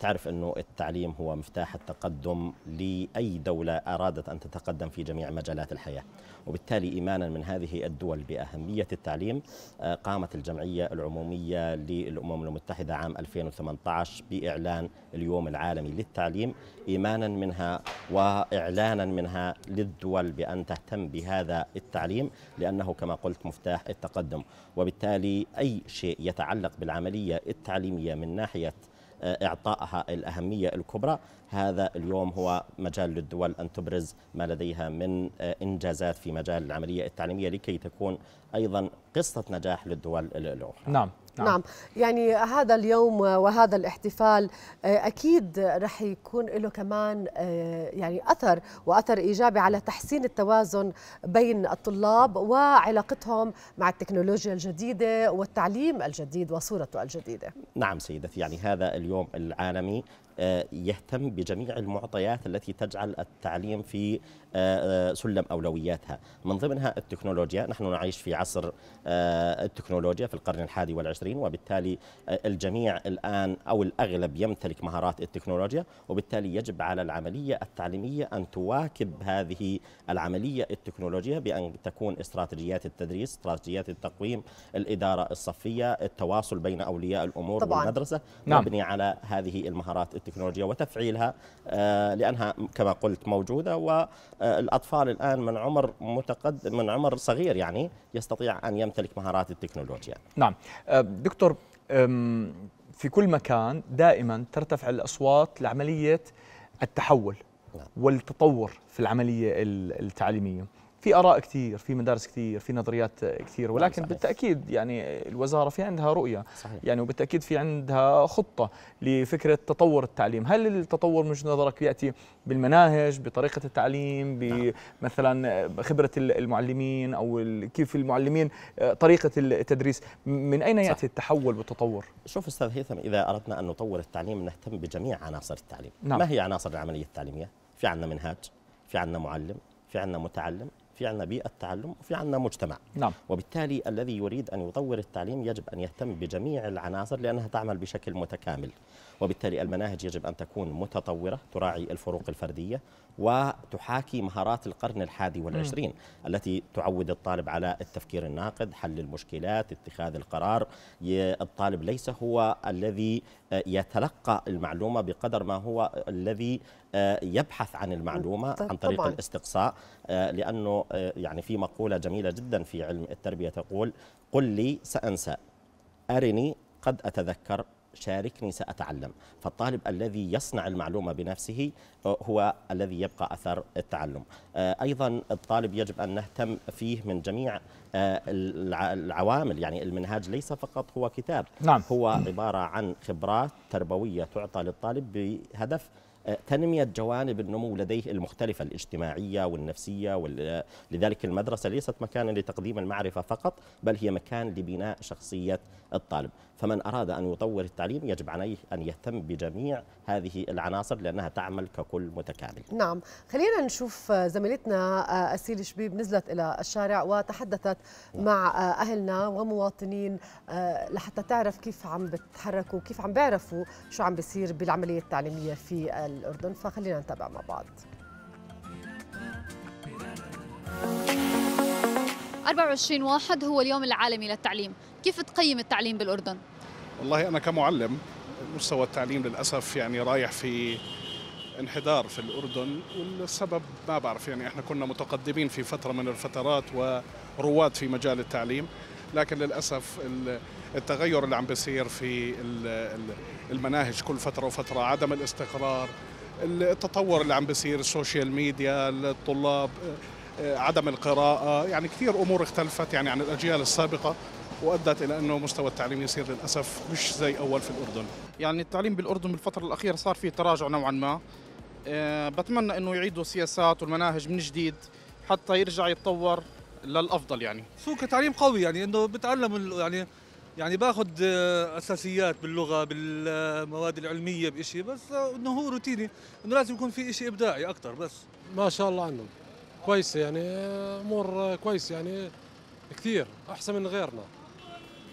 تعرف أنه التعليم هو مفتاح التقدم لأي دولة أرادت أن تتقدم في جميع مجالات الحياة وبالتالي إيمانا من هذه الدول بأهمية التعليم آه، قامت الجمعية العمومية للأمم المتحدة عام 2018 بإعلان اليوم العالمي للتعليم إيمانا منها وإعلانا منها للدول بأن تهتم بهذا التعليم لأنه كما قلت مفتاح التقدم وبالتالي أي شيء يتعلق بالعملية التعليمية من ناحية آه، إعطائها الأهمية الكبرى هذا اليوم هو مجال للدول أن تبرز ما لديها من آه، إنجازات في مجال العملية التعليمية لكي تكون أيضا قصة نجاح للدول الأخرى نعم نعم. نعم يعني هذا اليوم وهذا الاحتفال آه، اكيد رح يكون له كمان آه، يعني اثر واثر ايجابي على تحسين التوازن بين الطلاب وعلاقتهم مع التكنولوجيا الجديده والتعليم الجديد وصورته الجديده نعم سيدتي يعني هذا اليوم العالمي يهتم بجميع المعطيات التي تجعل التعليم في آه، آه، سلم أولوياتها من ضمنها التكنولوجيا نحن نعيش في عصر آه، التكنولوجيا في القرن الحادي والعشرين وبالتالي الجميع الآن أو الأغلب يمتلك مهارات التكنولوجيا وبالتالي يجب على العملية التعليمية أن تواكب هذه العملية التكنولوجية بأن تكون استراتيجيات التدريس استراتيجيات التقويم الإدارة الصفية التواصل بين أولياء الأمور طبعاً. والمدرسة نعم. مبني على هذه المهارات التكنولوجيا وتفعيلها آه، لانها كما قلت موجوده والاطفال الان من عمر متقدم من عمر صغير يعني يستطيع ان يمتلك مهارات التكنولوجيا. نعم آه، دكتور في كل مكان دائما ترتفع الاصوات لعمليه التحول نعم. والتطور في العمليه التعليميه. في اراء كثير في مدارس كثير في نظريات كثير نعم، ولكن صحيح. بالتاكيد يعني الوزاره في عندها رؤيه صحيح. يعني وبالتاكيد في عندها خطه لفكره تطور التعليم هل التطور من وجهه نظرك ياتي بالمناهج بطريقه التعليم بمثلا نعم. خبره المعلمين او كيف المعلمين آه، طريقه التدريس من اين ياتي صح. التحول والتطور شوف استاذ هيثم اذا اردنا ان نطور التعليم نهتم بجميع عناصر التعليم نعم. ما هي عناصر العمليه التعليميه في عندنا منهاج في عندنا معلم في عندنا متعلم في عندنا بيئة تعلم وفي عندنا مجتمع نعم. وبالتالي الذي يريد أن يطور التعليم يجب أن يهتم بجميع العناصر لأنها تعمل بشكل متكامل وبالتالي المناهج يجب أن تكون متطورة تراعي الفروق الفردية وتحاكي مهارات القرن الحادي والعشرين م. التي تعود الطالب على التفكير الناقد حل المشكلات اتخاذ القرار الطالب ليس هو الذي آه، يتلقى المعلومة بقدر ما هو الذي آه، يبحث عن المعلومة عن طريق طبعاً. الاستقصاء آه، لأنه يعني في مقولة جميلة جدا في علم التربية تقول قل لي سأنسى أرني قد أتذكر شاركني سأتعلم فالطالب الذي يصنع المعلومة بنفسه آه، هو الذي يبقى أثر التعلم آه، أيضا الطالب يجب أن نهتم فيه من جميع آه، العوامل يعني المنهاج ليس فقط هو كتاب نعم. هو عبارة عن خبرات تربوية تعطى للطالب بهدف تنمية جوانب النمو لديه المختلفة الاجتماعية والنفسية لذلك المدرسة ليست مكانا لتقديم المعرفة فقط بل هي مكان لبناء شخصية الطالب فمن أراد أن يطور التعليم يجب عليه أن يهتم بجميع هذه العناصر لأنها تعمل ككل متكامل نعم خلينا نشوف آه، زميلتنا آه، أسيل شبيب نزلت إلى الشارع وتحدثت نعم. مع آه، أهلنا ومواطنين لحتى تعرف كيف عم بتحركوا كيف عم بيعرفوا شو عم بيصير بالعملية التعليمية في الأردن فخلينا نتابع مع بعض 24 واحد هو اليوم العالمي للتعليم كيف تقيم التعليم بالأردن؟ والله أنا كمعلم مستوى التعليم للأسف يعني رايح في انحدار في الأردن والسبب ما بعرف يعني احنا كنا متقدمين في فترة من الفترات ورواد في مجال التعليم لكن للأسف التغير اللي عم بيصير في المناهج كل فترة وفترة عدم الاستقرار التطور اللي عم بيصير السوشيال ميديا الطلاب آه، عدم القراءة يعني كثير أمور اختلفت يعني عن الأجيال السابقة وأدت إلى أنه مستوى التعليم يصير للأسف مش زي أول في الأردن يعني التعليم بالأردن بالفترة الأخيرة صار فيه تراجع نوعا ما آه، بتمنى أنه يعيدوا السياسات والمناهج من جديد حتى يرجع يتطور للأفضل يعني سوق التعليم قوي يعني أنه بتعلم يعني يعني باخذ اساسيات باللغه بالمواد العلميه بشيء بس انه هو روتيني انه لازم يكون في شيء ابداعي اكثر بس ما شاء الله عنهم كويسه يعني امور كويسه يعني كثير احسن من غيرنا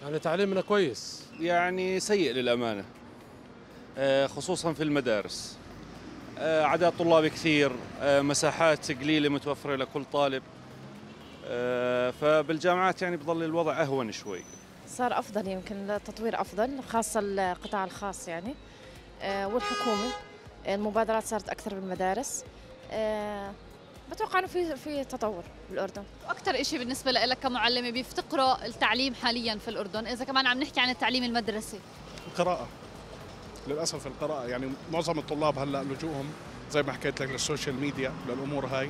يعني تعليمنا كويس يعني سيء للامانه آه، خصوصا في المدارس آه، عدد طلاب كثير آه، مساحات قليله متوفره لكل طالب فبالجامعات يعني بظل الوضع اهون شوي صار افضل يمكن التطوير افضل خاصه القطاع الخاص يعني آه، والحكومي المبادرات صارت اكثر بالمدارس آه، بتوقع انه في في تطور بالاردن اكثر شيء بالنسبه لك كمعلمه بيفتقروا التعليم حاليا في الاردن اذا كمان عم نحكي عن التعليم المدرسي القراءه للاسف القراءه يعني معظم الطلاب هلا لجوءهم زي ما حكيت لك للسوشيال ميديا للامور هاي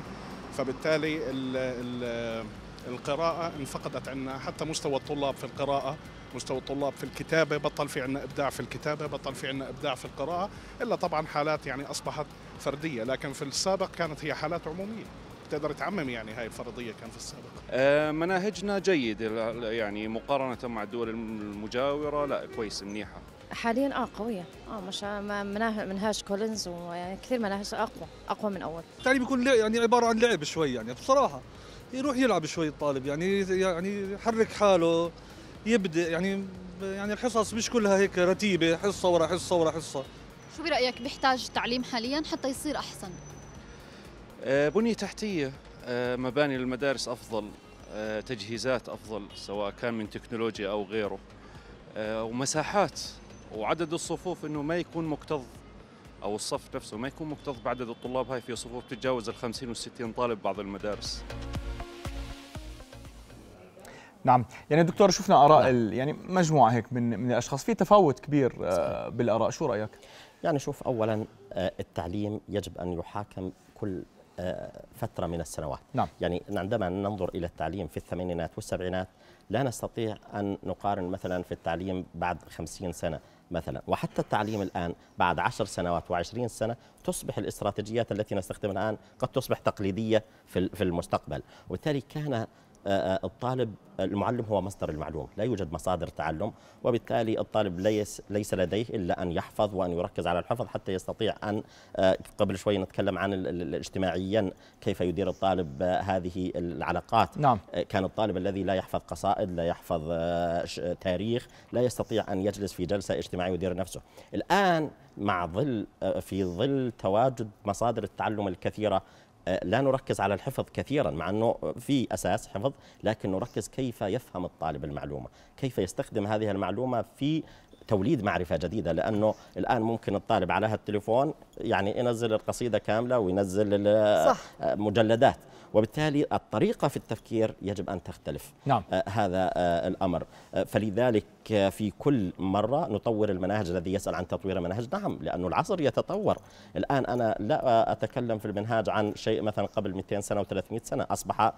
فبالتالي ال ال القراءة انفقدت عنا حتى مستوى الطلاب في القراءة مستوى الطلاب في الكتابة بطل في عنا إبداع في الكتابة بطل في عنا إبداع في القراءة إلا طبعا حالات يعني أصبحت فردية لكن في السابق كانت هي حالات عمومية تقدر تعمم يعني هاي الفرضية كان في السابق آه، مناهجنا جيدة يعني مقارنة مع الدول المجاورة لا كويس منيحة حاليا اه قوية اه مش منهاج كولينز وكثير مناهج اقوى اقوى من اول التعليم بيكون يعني عبارة عن لعب شوي يعني بصراحة يروح يلعب شوي الطالب يعني يعني يحرك حاله يبدأ يعني يعني الحصص مش كلها هيك رتيبة حصة ورا حصة ورا حصة شو برأيك بيحتاج التعليم حاليا حتى يصير أحسن؟ آه، بنية تحتية آه، مباني للمدارس أفضل آه، تجهيزات أفضل سواء كان من تكنولوجيا أو غيره ومساحات وعدد الصفوف انه ما يكون مكتظ او الصف نفسه ما يكون مكتظ بعدد الطلاب هاي في صفوف تتجاوز ال 50 وال 60 طالب بعض المدارس نعم يعني دكتور شفنا اراء نعم. يعني مجموعه هيك من من الاشخاص في تفاوت كبير آه، بالاراء شو رايك يعني شوف اولا آه، التعليم يجب ان يحاكم كل آه، فتره من السنوات نعم. يعني عندما ننظر الى التعليم في الثمانينات والسبعينات لا نستطيع ان نقارن مثلا في التعليم بعد خمسين سنه مثلا وحتى التعليم الآن بعد عشر سنوات وعشرين سنة تصبح الاستراتيجيات التي نستخدمها الآن قد تصبح تقليدية في المستقبل وبالتالي كان الطالب المعلم هو مصدر المعلوم لا يوجد مصادر تعلم وبالتالي الطالب ليس, ليس لديه إلا أن يحفظ وأن يركز على الحفظ حتى يستطيع أن آه، قبل شوي نتكلم عن اجتماعيا كيف يدير الطالب آه، هذه العلاقات نعم. آه، كان الطالب الذي لا يحفظ قصائد لا يحفظ تاريخ لا يستطيع أن يجلس في جلسة اجتماعية ويدير نفسه الآن مع ظل في ظل تواجد مصادر التعلم الكثيرة آه، لا نركز على الحفظ كثيرا مع انه في اساس حفظ لكن نركز كيف يفهم الطالب المعلومه، كيف يستخدم هذه المعلومه في توليد معرفه جديده لانه الان ممكن الطالب على هالتليفون يعني ينزل القصيده كامله وينزل صح. آه، مجلدات وبالتالي الطريقة في التفكير يجب أن تختلف نعم. آه، هذا آه، الأمر آه، فلذلك في كل مرة نطور المناهج الذي يسأل عن تطوير المناهج نعم لأن العصر يتطور الآن أنا لا أتكلم في المنهاج عن شيء مثلا قبل 200 سنة و300 سنة أصبح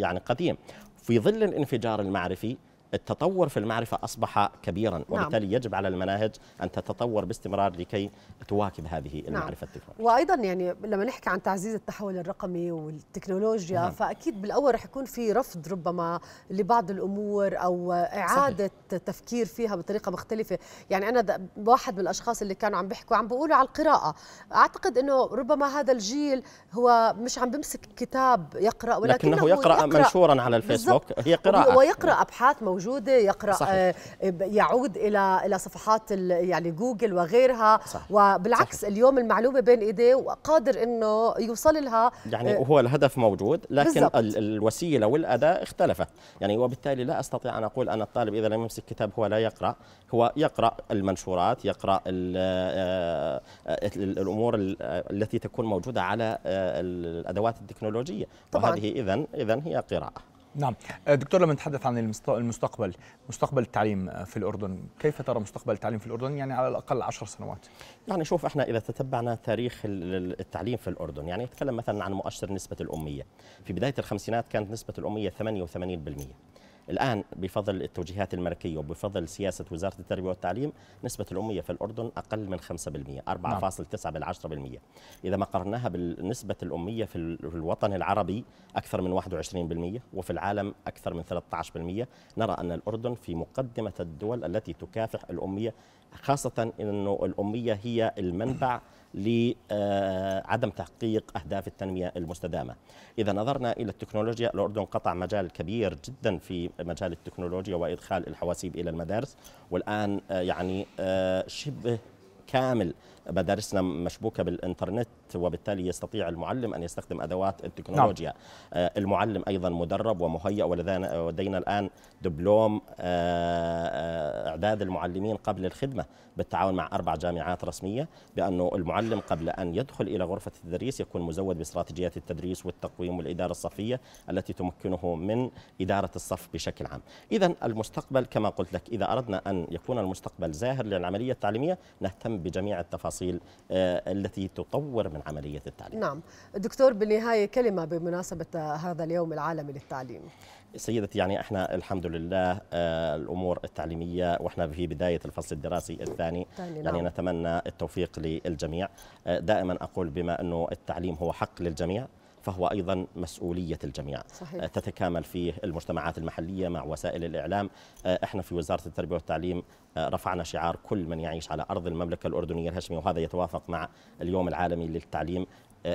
يعني قديم في ظل الانفجار المعرفي التطور في المعرفة أصبح كبيرا نعم. وبالتالي يجب على المناهج أن تتطور باستمرار لكي تواكب هذه نعم. المعرفة نعم. التكنولوجية وأيضا يعني لما نحكي عن تعزيز التحول الرقمي والتكنولوجيا نعم. فأكيد بالأول رح يكون في رفض ربما لبعض الأمور أو إعادة صحيح. تفكير فيها بطريقة مختلفة يعني أنا واحد من الأشخاص اللي كانوا عم بيحكوا عم بيقولوا على القراءة أعتقد أنه ربما هذا الجيل هو مش عم بمسك كتاب يقرأ ولكنه لكنه يقرأ, يقرأ منشورا على الفيسبوك هي قراءة ويقرأ أبحاث موجودة موجوده يقرا صحيح. آه، يعود الى الى صفحات يعني جوجل وغيرها صح. وبالعكس صحيح. اليوم المعلومه بين ايديه وقادر انه يوصل لها يعني آه، هو الهدف موجود لكن بالزبط. الوسيله والاداه اختلفت يعني وبالتالي لا استطيع ان اقول ان الطالب اذا لم يمسك كتاب هو لا يقرا هو يقرا المنشورات يقرا آه، الامور التي تكون موجوده على الادوات التكنولوجيه طبعا. وهذه اذا اذا هي قراءه نعم آه، دكتور لما نتحدث عن المستقبل مستقبل التعليم آه، في الأردن كيف ترى مستقبل التعليم في الأردن يعني على الأقل عشر سنوات يعني شوف احنا إذا تتبعنا تاريخ التعليم في الأردن يعني نتكلم مثلا عن مؤشر نسبة الأمية في بداية الخمسينات كانت نسبة الأمية 88% الآن بفضل التوجيهات الملكية وبفضل سياسة وزارة التربية والتعليم نسبة الأمية في الأردن أقل من 5% 4.9 نعم. إذا ما قرناها بالنسبة الأمية في الوطن العربي أكثر من 21% وفي العالم أكثر من 13% نرى أن الأردن في مقدمة الدول التي تكافح الأمية خاصة أنه الأمية هي المنبع لعدم آه، تحقيق أهداف التنمية المستدامة إذا نظرنا إلى التكنولوجيا الأردن قطع مجال كبير جدا في مجال التكنولوجيا وإدخال الحواسيب إلى المدارس والآن آه، يعني آه، شبه كامل مدارسنا مشبوكه بالانترنت وبالتالي يستطيع المعلم ان يستخدم ادوات التكنولوجيا نعم. آه، المعلم ايضا مدرب ومهيئ ولدينا الان دبلوم آه، آه، اعداد المعلمين قبل الخدمه بالتعاون مع اربع جامعات رسميه بانه المعلم قبل ان يدخل الى غرفه التدريس يكون مزود باستراتيجيات التدريس والتقويم والاداره الصفيه التي تمكنه من اداره الصف بشكل عام. اذا المستقبل كما قلت لك اذا اردنا ان يكون المستقبل زاهر للعمليه التعليميه نهتم بجميع التفاصيل التفاصيل آه، التي تطور من عملية التعليم نعم دكتور بالنهاية كلمة بمناسبة هذا اليوم العالمي للتعليم سيدتي يعني احنا الحمد لله آه، الامور التعليميه واحنا في بدايه الفصل الدراسي الثاني يعني نعم. نتمنى التوفيق للجميع آه، دائما اقول بما انه التعليم هو حق للجميع فهو أيضا مسؤولية الجميع صحيح. آه، تتكامل فيه المجتمعات المحلية مع وسائل الإعلام آه، احنا في وزارة التربية والتعليم آه، رفعنا شعار كل من يعيش على أرض المملكة الأردنية الهاشمية وهذا يتوافق مع اليوم العالمي للتعليم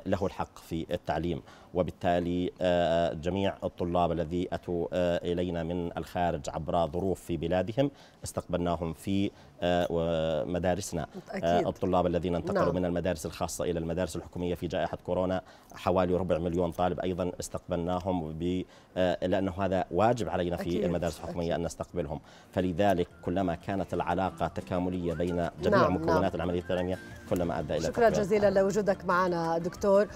له الحق في التعليم وبالتالي آه، جميع الطلاب الذي أتوا آه، إلينا من الخارج عبر ظروف في بلادهم استقبلناهم في آه، مدارسنا أكيد. الطلاب الذين انتقلوا نعم. من المدارس الخاصة إلى المدارس الحكومية في جائحة كورونا حوالي ربع مليون طالب أيضا استقبلناهم ب... لأنه هذا واجب علينا في أكيد. المدارس الحكومية أكيد. أن نستقبلهم فلذلك كلما كانت العلاقة تكاملية بين جميع نعم. نعم. مكونات نعم. العملية التعليمية كلما أدى إلى شكرا جزيلا لوجودك معنا دكتور